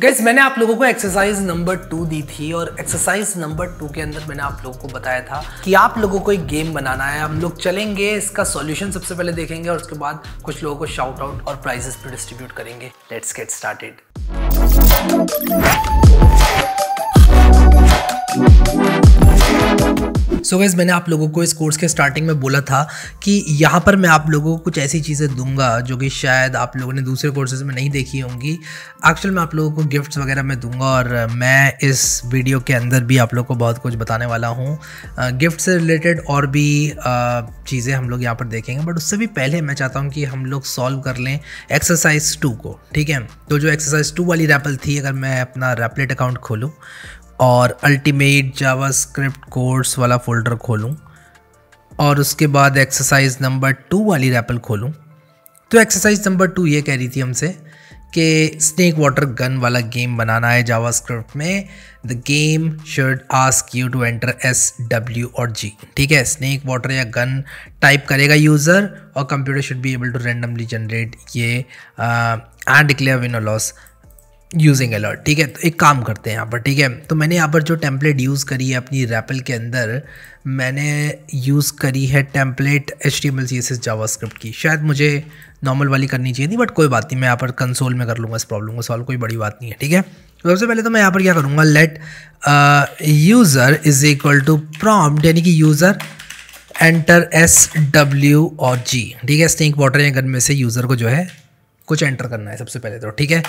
Gas मैंने आप लोगों को एक्सरसाइज नंबर टू दी थी और एक्सरसाइज नंबर टू के अंदर मैंने आप लोगों को बताया था कि आप लोगों को एक गेम बनाना है हम लोग चलेंगे इसका सॉल्यूशन सबसे पहले देखेंगे और उसके बाद कुछ लोगों को शाउट आउट और प्राइजेस भी डिस्ट्रीब्यूट करेंगे let's get started so guys मैंने आप लोगों को इस कोर्स के स्टार्टिंग में बोला था कि यहाँ पर मैं आप लोगों को कुछ ऐसी चीज़ें दूंगा जो कि शायद आप लोगों ने दूसरे कोर्सेज में नहीं देखी होंगी एक्चुअल मैं आप लोगों को गिफ्ट्स वगैरह मैं दूंगा और मैं इस वीडियो के अंदर भी आप लोग को बहुत कुछ बताने वाला हूँ गिफ्ट uh, से रिलेटेड और भी uh, चीज़ें हम लोग यहाँ पर देखेंगे बट उससे भी पहले मैं चाहता हूँ कि हम लोग सॉल्व कर लें एक्सरसाइज टू को ठीक है तो जो एक्सरसाइज टू वाली रैपल थी अगर मैं अपना रैपलेट अकाउंट खोलूँ और अल्टीमेट जावास्क्रिप्ट कोर्स वाला फ़ोल्डर खोलूँ और उसके बाद एक्सरसाइज नंबर टू वाली रैपल खोलूँ तो एक्सरसाइज नंबर टू ये कह रही थी हमसे कि स्नेक वाटर गन वाला गेम बनाना है जावास्क्रिप्ट में the game should ask you to enter S W और जी ठीक है स्नेक वाटर या गन टाइप करेगा यूज़र और computer should be able to randomly generate ये and declare win or loss using alert ठीक है तो एक काम करते हैं यहाँ पर ठीक है तो मैंने यहाँ पर जो टेम्पलेट यूज़ करी है अपनी रैपल के अंदर मैंने यूज़ करी है template H T M C S S JavaScript की शायद मुझे नॉर्मल वाली करनी चाहिए थी बट कोई बात नहीं मैं यहाँ पर कंसोल में कर लूँगा इस प्रॉब्लम को सॉल्व कोई बड़ी बात नहीं है ठीक है तो सबसे पहले तो मैं यहाँ पर क्या करूँगा let user is equal to prompt यानी कि यूज़र एंटर एस डब्ल्यू और जी ठीक है स्नेक वाटर या गन में से यूज़र को जो है कुछ एंटर करना है सबसे पहले तो ठीक है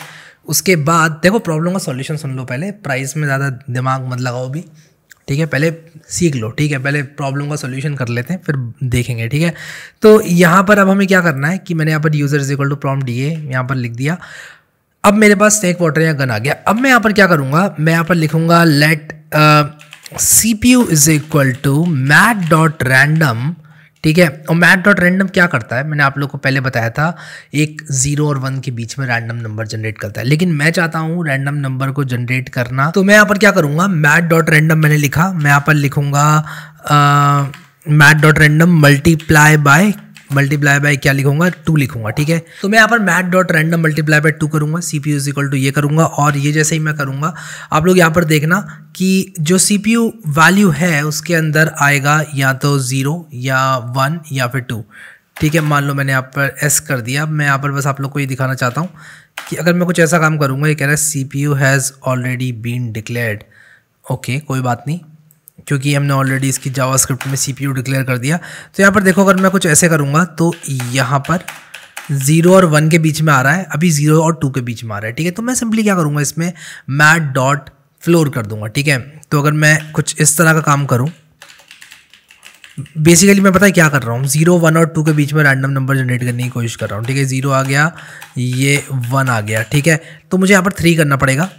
उसके बाद देखो प्रॉब्लम का सॉल्यूशन सुन लो पहले प्राइस में ज़्यादा दिमाग मत लगाओ भी ठीक है पहले सीख लो ठीक है पहले प्रॉब्लम का सोल्यूशन कर लेते हैं फिर देखेंगे ठीक है तो यहाँ पर अब हमें क्या करना है कि मैंने यहाँ पर user is equal to prompt D A यहाँ पर लिख दिया अब मेरे पास स्नेक वाटर या गन आ गया अब मैं यहाँ पर क्या करूँगा मैं यहाँ पर लिखूँगा let C P U is equal to math dot random ठीक है और मैथ डॉट रैंडम क्या करता है मैंने आप लोग को पहले बताया था एक जीरो और वन के बीच में रैंडम नंबर जनरेट करता है लेकिन मैं चाहता हूँ रैंडम नंबर को जनरेट करना तो मैं यहाँ पर क्या करूँगा मैट डॉट रैंडम मैंने लिखा मैं यहाँ पर लिखूंगा math dot random multiply by multiply by क्या लिखूंगा टू लिखूंगा ठीक है तो मैं यहाँ पर math dot random multiply by two करूंगा C P is equal to ये करूंगा और ये जैसे ही मैं करूंगा आप लोग यहाँ पर देखना कि जो सी पी यू वैल्यू है उसके अंदर आएगा या तो ज़ीरो या वन या फिर टू ठीक है मान लो मैंने यहाँ पर एस कर दिया मैं यहाँ पर बस आप लोग को ये दिखाना चाहता हूँ कि अगर मैं कुछ ऐसा काम करूँगा ये कह रहा है C P U has already been declared okay कोई बात नहीं क्योंकि हमने ऑलरेडी इसकी जावास्क्रिप्ट में सीपीयू डिक्लेयर कर दिया तो यहाँ पर देखो अगर मैं कुछ ऐसे करूँगा तो यहाँ पर जीरो और वन के बीच में आ रहा है अभी जीरो और टू के बीच में आ रहा है ठीक है तो मैं सिंपली क्या करूँगा इसमें मैट डॉट फ्लोर कर दूंगा ठीक है तो अगर मैं कुछ इस तरह का काम करूँ बेसिकली मैं पता है क्या कर रहा हूँ जीरो वन और टू के बीच में रैंडम नंबर जनरेट करने की कोशिश कर रहा हूँ ठीक है जीरो आ गया ये वन आ गया ठीक है तो मुझे यहाँ पर थ्री करना पड़ेगा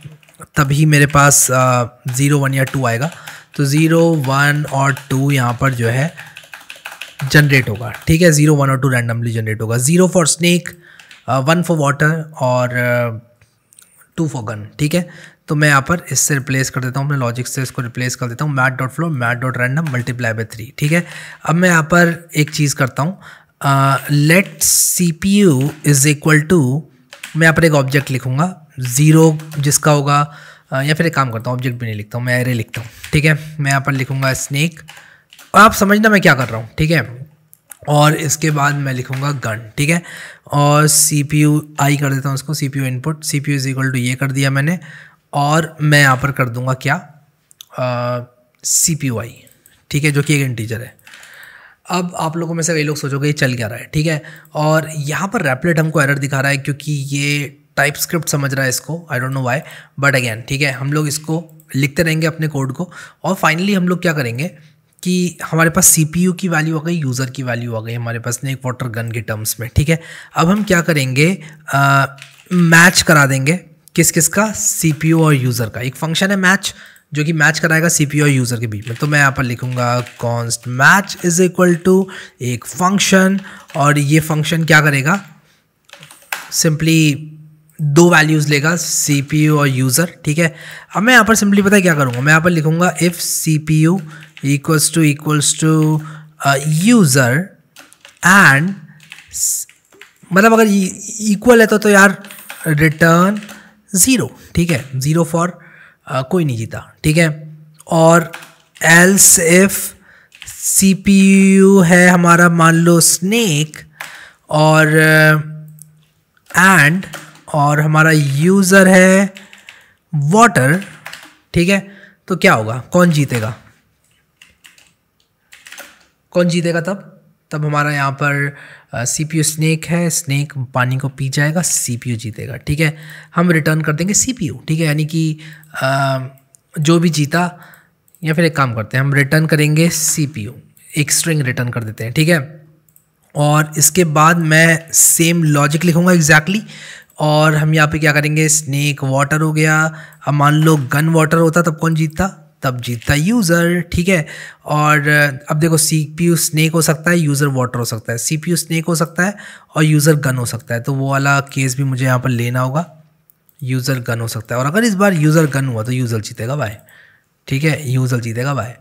तभी मेरे पास ज़ीरो वन या टू आएगा तो ज़ीरो वन और टू यहाँ पर जो है जनरेट होगा ठीक है ज़ीरो वन और टू रैंडमली जनरेट होगा zero for snake one for water और टू फॉर गन ठीक है तो मैं यहाँ पर इससे रिप्लेस कर देता हूँ अपने लॉजिक से इसको रिप्लेस कर देता हूँ math dot floor math dot random multiply by three ठीक है अब मैं यहाँ पर एक चीज़ करता हूँ let C P U is equal to मैं यहाँ पर एक ऑब्जेक्ट लिखूँगा ज़ीरो जिसका होगा या फिर एक काम करता हूँ ऑब्जेक्ट भी नहीं लिखता हूँ मैं एरे लिखता हूँ ठीक है मैं यहाँ पर लिखूँगा स्नैक और आप समझना मैं क्या कर रहा हूँ ठीक है और इसके बाद मैं लिखूँगा गन ठीक है और सी पी यू आई कर देता हूँ उसको C P U input C P U is equal to ये कर दिया मैंने और मैं यहाँ पर कर दूँगा क्या सी पी यू आई ठीक है जो कि एक इंटीजर है अब आप लोगों में से कई लोग सोचोगे ये चल क्या रहा है ठीक है और यहाँ पर रैपलेट हमको एरर दिखा रहा है क्योंकि ये टाइप स्क्रिप्ट समझ रहा है इसको I don't know why but again ठीक है हम लोग इसको लिखते रहेंगे अपने कोड को और फाइनली हम लोग क्या करेंगे कि हमारे पास सी की वैल्यू आ गई यूज़र की वैल्यू आ गई हमारे पास एक वाटर गन के टर्म्स में ठीक है अब हम क्या करेंगे आ, मैच करा देंगे किस किस का सी और यूज़र का एक फंक्शन है मैच जो कि मैच कराएगा सी और यूज़र के बीच में तो मैं यहाँ पर लिखूँगा const match is equal to एक फंक्शन और ये फंक्शन क्या करेगा सिंपली दो वैल्यूज़ लेगा सी पी यू और यूज़र ठीक है अब मैं यहाँ पर सिंपली पता है क्या करूँगा मैं यहाँ पर लिखूँगा if C P U equals to equals to user and मतलब अगर इक्वल e, है तो तो यार रिटर्न ज़ीरो ठीक है ज़ीरो फॉर uh, कोई नहीं जीता ठीक है और else if C P U है हमारा मान लो स्नेक और एंड uh, और हमारा यूज़र है वाटर ठीक है तो क्या होगा कौन जीतेगा कौन जीतेगा तब तब हमारा यहाँ पर सी पी यू स्नैक है स्नैक पानी को पी जाएगा सी पी यू जीतेगा ठीक है हम रिटर्न कर देंगे सी पी यू ठीक है यानी कि जो भी जीता या फिर एक काम करते हैं हम रिटर्न करेंगे सी पी यू एक स्ट्रिंग रिटर्न कर देते हैं ठीक है और इसके बाद मैं सेम लॉजिक लिखूँगा एग्जैक्टली exactly, और हम यहाँ पे क्या करेंगे स्नेक वाटर हो गया अब मान लो गन वाटर होता तब कौन जीतता तब जीतता यूज़र ठीक है और अब देखो सी पी यू स्नेक हो सकता है यूज़र वाटर हो सकता है सी पी यू स्नेक हो सकता है और यूज़र गन हो सकता है तो वो वाला केस भी मुझे यहाँ पर लेना होगा यूज़र गन हो सकता है और अगर इस बार यूज़र गन हुआ तो यूज़र जीतेगा भाई ठीक है यूज़र जीतेगा भाई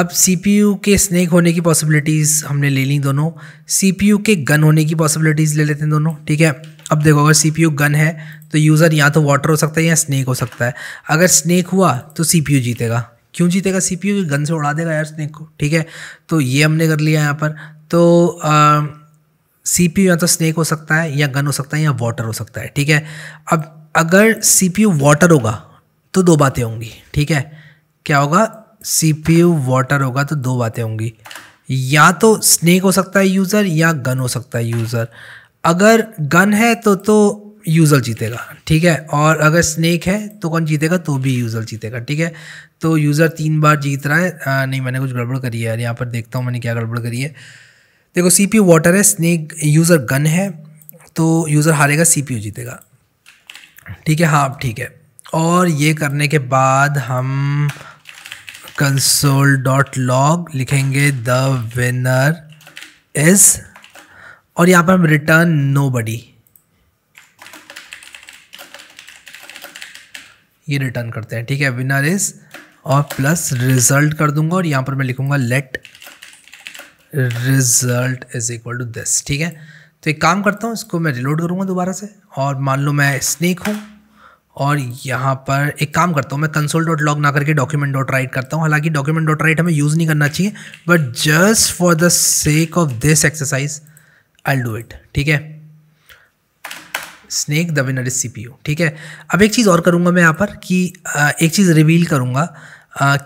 अब सी के स्नेक होने की पॉसिबिलिटीज़ हमने ले ली दोनों सी के गन होने की पॉसिबिलिटीज़ ले लेते हैं दोनों ठीक है अब देखो अगर सी गन है तो यूज़र या तो वाटर हो सकता है या स्नैक हो सकता है अगर स्नैक हुआ तो सी जीतेगा क्यों जीतेगा सी पी गन से उड़ा देगा यार स्नैक को ठीक है तो ये हमने कर लिया यहाँ पर तो सी पी या तो स्नैक हो सकता है या गन हो सकता है या वाटर हो सकता है ठीक है अब अगर सी पी वाटर होगा तो दो बातें होंगी ठीक है क्या होगा सी पी वाटर होगा तो दो बातें होंगी या तो स्नैक हो सकता है यूज़र या गन हो सकता है यूज़र अगर गन है तो तो यूजल जीतेगा ठीक है और अगर स्नेक है तो कौन जीतेगा तो भी यूजल जीतेगा ठीक है तो यूज़र तीन बार जीत रहा है आ, नहीं मैंने कुछ गड़बड़ करी है यार यहाँ पर देखता हूँ मैंने क्या गड़बड़ करी है देखो सी पी वाटर है स्नेक यूज़र गन है तो यूज़र हारेगा सी पी जीतेगा ठीक है हाँ ठीक है और ये करने के बाद हम कंसोल डॉट लॉग लिखेंगे द विनर इज़ और यहाँ पर हम रिटर्न नो बडी ये रिटर्न करते हैं ठीक है विनर इज और प्लस रिजल्ट कर दूंगा और यहाँ पर मैं लिखूंगा let result is equal to this ठीक है तो एक काम करता हूँ इसको मैं रिलोड करूँगा दोबारा से और मान लो मैं स्नेक हूँ और यहाँ पर एक काम करता हूँ मैं कंसोल डॉट लॉग ना करके डॉक्यूमेंट डॉट राइट करता हूँ हालांकि डॉक्यूमेंट डॉट राइट हमें यूज़ नहीं करना चाहिए but just for the sake of this exercise I do it ठीक है snake the winner is C P U ठीक है अब एक चीज़ और करूँगा मैं यहाँ पर कि एक चीज़ रिवील करूँगा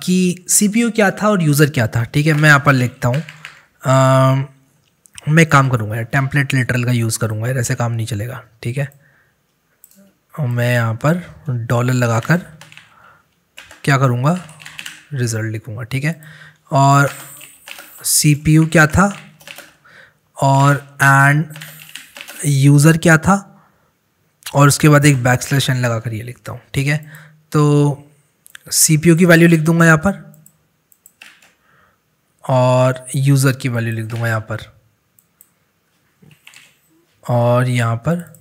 कि सी पी यू क्या था और यूज़र क्या था ठीक है मैं यहाँ पर लिखता हूँ मैं काम करूँगा टेम्पलेट लेटरल का यूज़ करूँगा यार ऐसे काम नहीं चलेगा ठीक है और मैं यहाँ पर डॉलर लगाकर क्या करूँगा रिज़ल्ट लिखूँगा ठीक है और सी पी यू क्या था और एंड यूज़र क्या था और उसके बाद एक बैक स्लैश एन लगा कर ये लिखता हूँ ठीक है तो सी की वैल्यू लिख दूँगा यहाँ पर और यूज़र की वैल्यू लिख दूँगा यहाँ पर और यहाँ पर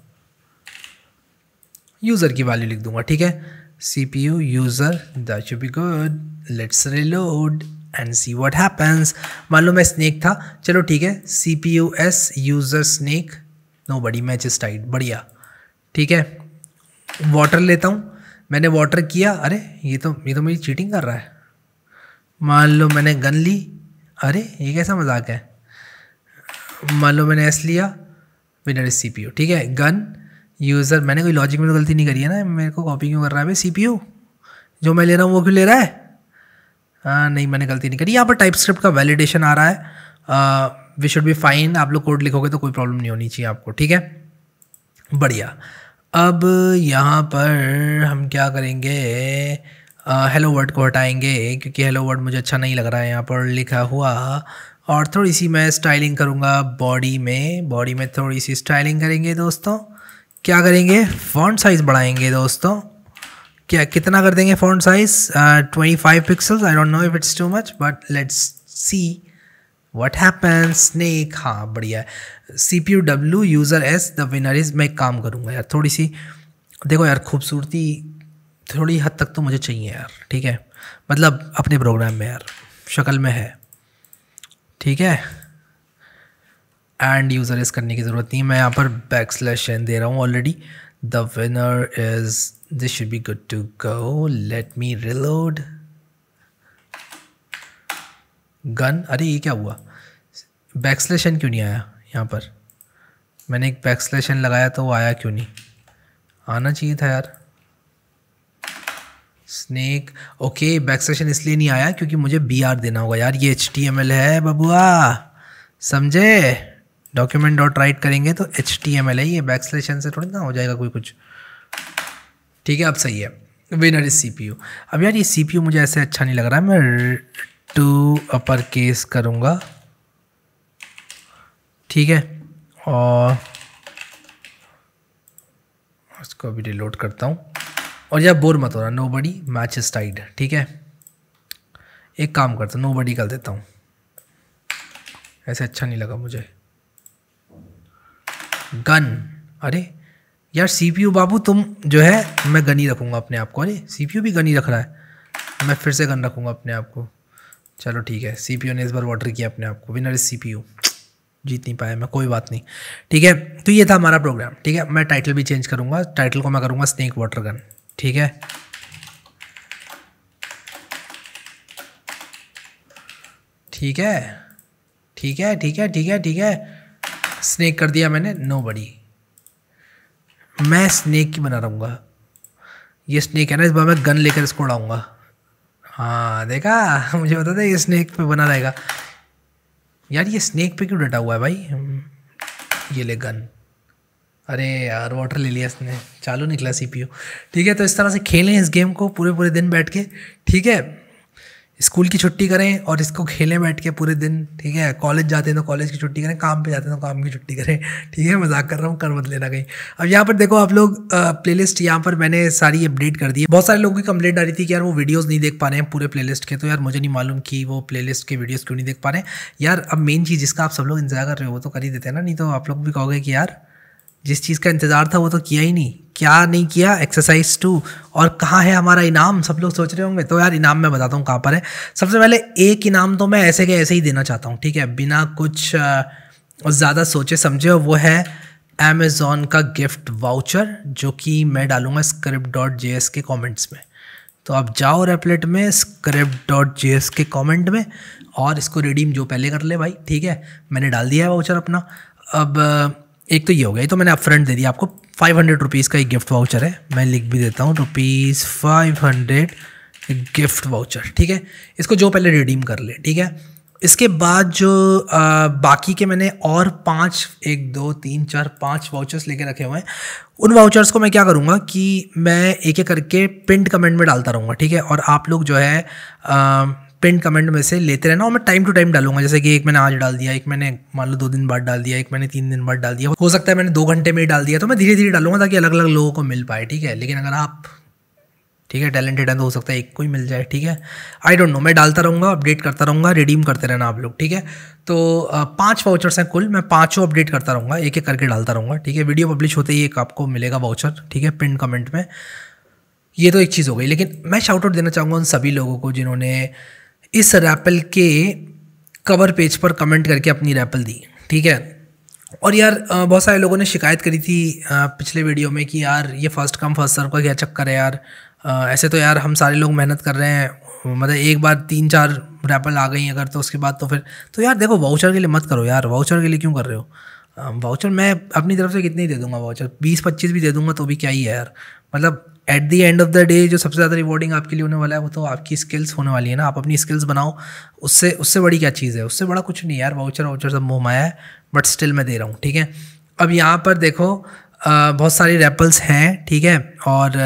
यूज़र की वैल्यू लिख दूँगा ठीक है C P U user that should be good let's reload and see what happens मान लो मैं स्नेक था चलो ठीक है C P U S user snake no buddy match is tied बढ़िया ठीक है वाटर लेता हूँ मैंने वाटर किया अरे ये तो ये तो मेरी चीटिंग कर रहा है मान लो मैंने गन ली अरे ये कैसा मजाक है मान लो मैंने एस लिया winner is C P U ठीक है गन यूज़र मैंने कोई लॉजिक में तो गलती नहीं करी है ना मेरे को कॉपी क्यों कर रहा है भाई सी पी यू जो मैं ले रहा हूँ वो क्यों ले रहा है आ, हाँ, नहीं मैंने गलती नहीं करी यहाँ पर टाइप स्क्रिप्ट का वैलिडेशन आ रहा है वी शुड बी फाइन आप लोग कोड लिखोगे तो कोई प्रॉब्लम नहीं होनी चाहिए आपको ठीक है बढ़िया अब यहाँ पर हम क्या करेंगे हेलो वर्ड को हटाएंगे क्योंकि हेलो वर्ड मुझे अच्छा नहीं लग रहा है यहाँ पर लिखा हुआ और थोड़ी सी मैं स्टाइलिंग करूँगा बॉडी में बॉडी में थोड़ी सी स्टाइलिंग करेंगे दोस्तों क्या करेंगे फॉन्ट साइज़ बढ़ाएंगे दोस्तों क्या कितना कर देंगे font size twenty five pixels I don't know if it's too much but let's see what happen snake हाँ बढ़िया है C P U W user S the winner is मैं काम करूँगा यार थोड़ी सी देखो यार खूबसूरती थोड़ी हद तक तो मुझे चाहिए यार ठीक है मतलब अपने प्रोग्राम में यार शक्ल में है ठीक है एंड यूज़र इस करने की ज़रूरत नहीं मैं यहाँ पर बैक स्लैश दे रहा हूँ already the winner is this should be good to go let me reload gun अरे ये क्या हुआ बैक्सलेशन क्यों नहीं आया यहाँ पर मैंने एक बैक्सलेशन लगाया तो वो आया क्यों नहीं आना चाहिए था यार स्नैक ओके बैक्सलेशन इसलिए नहीं आया क्योंकि मुझे बी आर देना होगा यार ये एच टी एम एल है बबुआ समझे डॉक्यूमेंट डॉट राइट करेंगे तो एच टी एम एल है ये बैक्सलेशन से थोड़ी ना हो जाएगा कोई कुछ ठीक है अब सही है विनर इज सी अब यार ये सी मुझे ऐसे अच्छा नहीं लग रहा है मैं टू अपर केस करूँगा ठीक है और इसको अभी डिलोड करता हूँ और यार बोर मत हो रहा no buddy match is tied tied ठीक है एक काम करता हूँ नो बडी कर देता हूँ ऐसे अच्छा नहीं लगा मुझे गन अरे यार सीपीयू बाबू तुम जो है मैं गनी रखूँगा अपने आप को अरे हाँ सीपीयू भी गनी रख रहा है मैं फिर से गन रखूँगा अपने आप को चलो ठीक है सीपीयू ने इस बार वाटर किया अपने आप को विनर इज सीपीयू जीत नहीं पाया मैं कोई बात नहीं ठीक है तो ये था हमारा प्रोग्राम ठीक है मैं टाइटल भी चेंज करूँगा टाइटल को मैं करूँगा स्नैक वाटर गन ठीक है ठीक है ठीक है ठीक है ठीक है ठीक है स्नैक कर दिया मैंने नो बड़ी मैं स्नेक की बना रहूँगा ये स्नेक है ना इस बार मैं गन लेकर इसको उड़ाऊँगा हाँ देखा मुझे बता था ये स्नेक पे बना रहेगा यार ये स्नेक पे क्यों डटा हुआ है भाई ये ले गन अरे यार वाटर ले लिया इसने चालू निकला सीपीयू ठीक है तो इस तरह से खेलें इस गेम को पूरे पूरे दिन बैठ के ठीक है स्कूल की छुट्टी करें और इसको खेलें बैठ के पूरे दिन ठीक है कॉलेज जाते हैं तो कॉलेज की छुट्टी करें काम पे जाते हैं तो काम की छुट्टी करें ठीक है मजाक कर रहा हूँ कर मत लेना कहीं अब यहाँ पर देखो आप लोग प्ले लिस्ट यहाँ पर मैंने सारी अपडेट कर दी है बहुत सारे लोगों की कंप्लेंट आ रही थी कि यार वो वीडियोज़ नहीं देख पा रहे हैं पूरे प्ले लिस्ट के तो यार मुझे नहीं मालूम कि वो प्ले लिस्ट के वीडियोज़ क्यों नहीं देख पा रहे हैं यार अब मेन चीज़ जिसका आप सब लोग इंतजार कर रहे हो वो तो कर ही देते हैं ना नहीं तो आप लोग भी कहोगे कि यार जिस चीज़ का इंतज़ार था वो तो किया ही नहीं क्या नहीं किया एक्सरसाइज टू और कहाँ है हमारा इनाम सब लोग सोच रहे होंगे तो यार इनाम मैं बताता हूँ कहाँ पर है सबसे पहले एक इनाम तो मैं ऐसे के ऐसे ही देना चाहता हूँ ठीक है बिना कुछ ज़्यादा सोचे समझे वो है अमेज़ोन का गिफ्ट वाउचर जो कि मैं डालूँगा स्क्रिप्ट डॉट जे एस के कॉमेंट्स में तो आप जाओ रेपलेट में स्क्रिप्ट डॉट जे एस के कॉमेंट में और इसको रिडीम जो पहले कर ले भाई ठीक है मैंने डाल दिया है वाउचर अपना अब एक तो ये हो गया तो मैंने फ्रंट दे दिया आपको फाइव हंड्रेड रुपीज़ का एक गिफ्ट वाउचर है मैं लिख भी देता हूँ rupees five hundred gift voucher ठीक है इसको जो पहले रिडीम कर ले ठीक है इसके बाद जो आ, बाकी के मैंने और पाँच एक दो तीन चार पाँच वाउचर्स लेके रखे हुए हैं उन वाउचर्स को मैं क्या करूँगा कि मैं एक एक करके पिंट कमेंट में डालता रहूँगा ठीक है और आप लोग जो है आ, पिन कमेंट में से लेते रहना और मैं टाइम टू टाइम डालूंगा जैसे कि एक मैंने आज डाल दिया एक मैंने मान लो दो दिन बाद डाल दिया एक मैंने तीन दिन बाद डाल दिया हो सकता है मैंने दो घंटे में ही डाल दिया तो मैं धीरे धीरे डालूंगा ताकि अलग अलग लोगों को मिल पाए ठीक है लेकिन अगर आप ठीक है टैलेंटेड है तो हो सकता है एक को ही मिल जाए ठीक है आई डोंट नो मैं डालता रहूँगा अपडेट करता रहूँगा रिडीम करते रहना आप लोग ठीक है तो पाँच वाउचर्स हैं कुल मैं पाँचों अपडेट करता रहूँगा एक एक करके डालता रहूँगा ठीक है वीडियो पब्लिश होते ही एक आपको मिलेगा वाउचर ठीक है पिन कमेंट में ये तो एक चीज़ हो गई लेकिन मैं शाउट आउट देना चाहूँगा उन सभी लोगों को जिन्होंने इस रैपल के कवर पेज पर कमेंट करके अपनी रैपल दी ठीक है और यार बहुत सारे लोगों ने शिकायत करी थी पिछले वीडियो में कि यार ये फर्स्ट कम फर्स्ट सर्व का क्या चक्कर है यार ऐसे तो यार हम सारे लोग मेहनत कर रहे हैं मतलब एक बार तीन चार रैपल आ गई अगर तो उसके बाद तो फिर तो यार देखो वाउचर के लिए मत करो यार वाउचर के लिए क्यों कर रहे हो वाउचर मैं अपनी तरफ से कितने ही दे दूंगा वाउचर बीस पच्चीस भी दे दूंगा तो भी क्या ही है यार मतलब at the end of the day जो सबसे ज़्यादा रिवॉर्डिंग आपके लिए होने वाला है वो तो आपकी स्किल्स होने वाली है ना आप अपनी स्किल्स बनाओ उससे उससे बड़ी क्या चीज़ है उससे बड़ा कुछ नहीं यार वाउचर वाउचर सब मोह माया है बट स्टिल मैं दे रहा हूँ ठीक है अब यहाँ पर देखो बहुत सारी रेपल्स हैं ठीक है और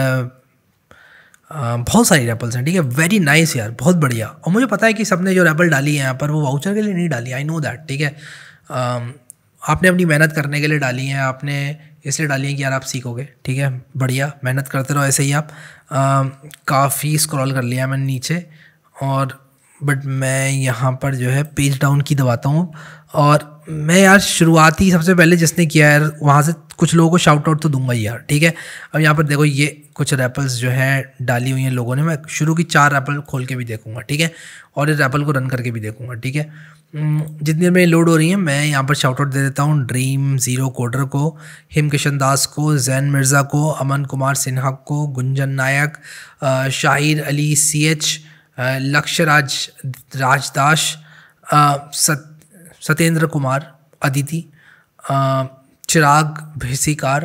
बहुत सारी रेपल्स हैं ठीक है वेरी नाइस यार बहुत बढ़िया और मुझे पता है कि सबने जो रेपल डाली है यहाँ पर वो वाउचर के लिए नहीं डाली आई नो दैट ठीक है आपने अपनी मेहनत करने के लिए डाली हैं आपने इसलिए डाली हैं कि यार आप सीखोगे ठीक है बढ़िया मेहनत करते रहो ऐसे ही आप काफ़ी स्क्रॉल कर लिया मैंने नीचे और बट मैं यहाँ पर जो है पेज डाउन की दबाता हूँ और मैं यार शुरुआती सबसे पहले जिसने किया है वहाँ से कुछ लोगों को शाउट आउट तो दूंगा ही यार ठीक है अब यहाँ पर देखो ये कुछ रैपल्स जो है डाली हुई हैं लोगों ने मैं शुरू की चार रैपल खोल के भी देखूंगा ठीक है और इस रैपल को रन करके भी देखूंगा ठीक है जितनी मेरी लोड हो रही है मैं यहाँ पर शाउट आउट दे देता हूँ ड्रीम ज़ीरो कोडर को हिम किशन दास को जैन मिर्ज़ा को अमन कुमार सिन्हा को गुंजन नायक शाहिर अली सी एच लक्ष्य राज राजदास सत्य सत्येंद्र कुमार अदिति चिराग भिसिकार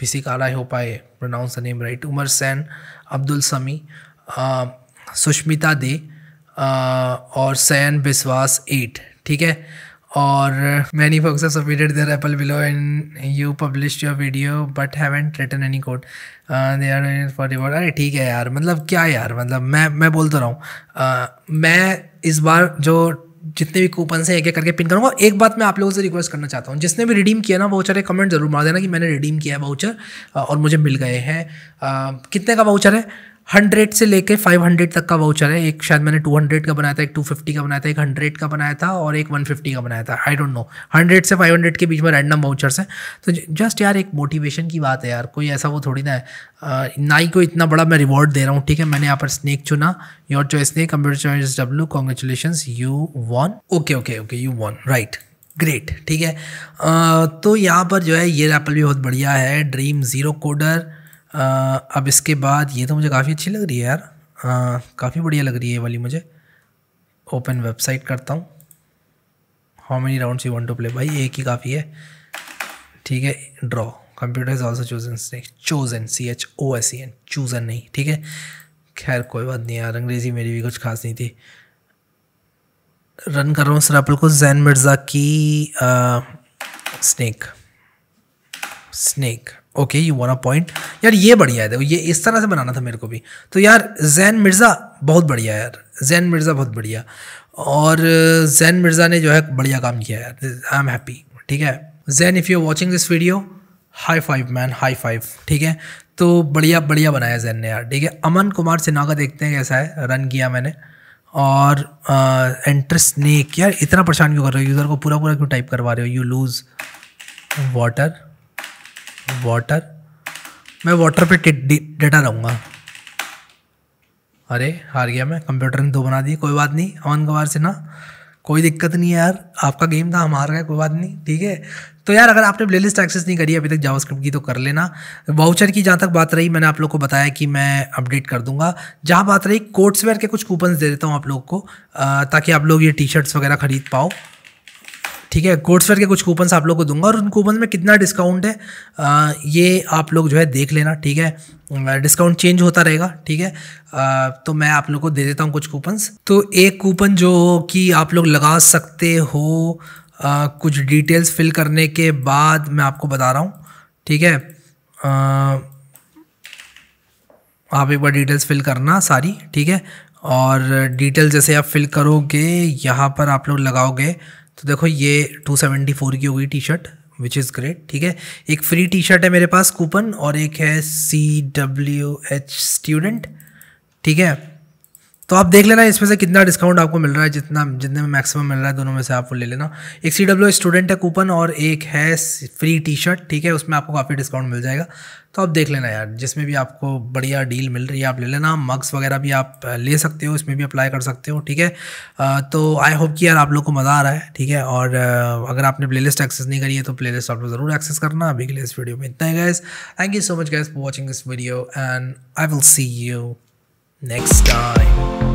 भिसिकार I hope I pronounce the name right Umar Sain Abdul Sami Sushmita दे और सैन विश्वास एट ठीक है और many folks submitted their apple below and you publish your video but haven't written any code they are for reward अरे ठीक है यार मतलब क्या यार मतलब मैं मैं बोलता रहा हूँ मैं इस बार जो जितने भी कूपन हैं एक एक करके पिन करूँगा एक बात मैं आप लोगों से रिक्वेस्ट करना चाहता हूँ जिसने भी रिडीम किया ना वाउचर है कमेंट जरूर मार देना कि मैंने रिडीम किया है वाउचर और मुझे मिल गए हैं कितने का वाउचर है हंड्रेड से लेके फाइव हंड्रेड तक का वाउचर है एक शायद मैंने टू हंड्रेड का बनाया था एक टू फिफ्टी का बनाया था एक हंड्रेड का बनाया था और एक वन फिफ्टी का बनाया था आई डोंट नो हंड्रेड से फाइव हंड्रेड के बीच में रैंडम वाउचर्स हैं तो जस्ट यार एक मोटिवेशन की बात है यार कोई ऐसा वो थोड़ी ना है ना ही को इतना बड़ा मैं रिवॉर्ड दे रहा हूँ ठीक है मैंने यहाँ पर स्नैक चुना your choice snake computer choice W congratulation you won okay okay okay you won right great ठीक है uh, तो यहाँ पर जो है ये एप्पल भी बहुत बढ़िया है ड्रीम ज़ीरो कोडर आ, अब इसके बाद ये तो मुझे काफ़ी अच्छी लग रही है यार काफ़ी बढ़िया लग रही है ये वाली मुझे ओपन वेबसाइट करता हूँ how many round you want to play भाई एक ही काफ़ी है ठीक है draw computer is also chosen chosen C H O S C N chosen नहीं ठीक है खैर कोई बात नहीं यार अंग्रेज़ी मेरी भी कुछ खास नहीं थी रन कर रहा हूँ सरापल को जैन मिर्ज़ा की आ, snake snake okay you won a point यार ये बढ़िया है देखो ये इस तरह से बनाना था मेरे को भी तो यार जैन मिर्ज़ा बहुत बढ़िया यार जैन मिर्ज़ा बहुत बढ़िया और जैन uh, मिर्ज़ा ने जो है बढ़िया काम किया यार आई एम हैप्पी ठीक है Zain if you watching this video high five man high five ठीक है तो बढ़िया बढ़िया बनाया जैन ने यार ठीक है अमन कुमार सिन्हा का देखते हैं कैसा है रन किया मैंने और एंट्रेस uh, नेक यार इतना परेशान क्यों कर रहे हो यूज़र को पूरा पूरा क्यों टाइप करवा रहे हो यू लूज़ वाटर वाटर मैं वाटर पे डेटा रहूँगा अरे हार गया मैं कंप्यूटर ने दो बना दिए कोई बात नहीं अमन गवार से ना कोई दिक्कत नहीं है यार आपका गेम था हम हार गए कोई बात नहीं ठीक है तो यार अगर आपने प्ले लिस्ट एक्सेस नहीं करी अभी तक जावास्क्रिप्ट की तो कर लेना वाउचर की जहाँ तक बात रही मैंने आप लोग को बताया कि मैं अपडेट कर दूंगा जहाँ बात रही कोट्सवेयर के कुछ कूपन्स दे देता हूँ आप लोग को ताकि आप लोग ये टी शर्ट्स वगैरह खरीद पाओ ठीक है कोर्सवेयर के कुछ कूपन्स आप लोग को दूंगा और उन कूपन में कितना डिस्काउंट है आ, ये आप लोग जो है देख लेना ठीक है डिस्काउंट चेंज होता रहेगा ठीक है आ, तो मैं आप लोग को दे देता हूँ कुछ कूपन्स तो एक कूपन जो कि आप लोग लगा सकते हो आ, कुछ डिटेल्स फिल करने के बाद मैं आपको बता रहा हूँ ठीक है आप एक बार डिटेल्स फिल करना सारी ठीक है और डिटेल्स जैसे आप फिल करोगे यहाँ पर आप लोग लगाओगे तो देखो ये टू सेवेंटी फोर की होगी T shirt which is great ठीक है एक फ्री टी शर्ट है मेरे पास कूपन और एक है सी डब्ल्यू एच स्टूडेंट ठीक है तो आप देख लेना इसमें से कितना डिस्काउंट आपको मिल रहा है जितना जितने में मैक्सिमम मिल रहा है दोनों में से आप वो ले लेना एक सी डब्ल्यू स्टूडेंट है कूपन और एक है फ्री टी शर्ट ठीक है उसमें आपको काफ़ी डिस्काउंट मिल जाएगा तो आप देख लेना यार जिसमें भी आपको बढ़िया डील मिल रही है आप ले लेना मग्स वगैरह भी आप ले सकते हो इसमें भी अप्लाई कर सकते हो ठीक है तो आई होप कि यार आप लोग को मज़ा आ रहा है ठीक है और अगर आपने प्ले एक्सेस नहीं करी है तो प्ले आप लोग ज़रूर एक्सेस करना अभी के लिए इस वीडियो में इतना ही guys thank you so much guys for watching this video and I will see you next time.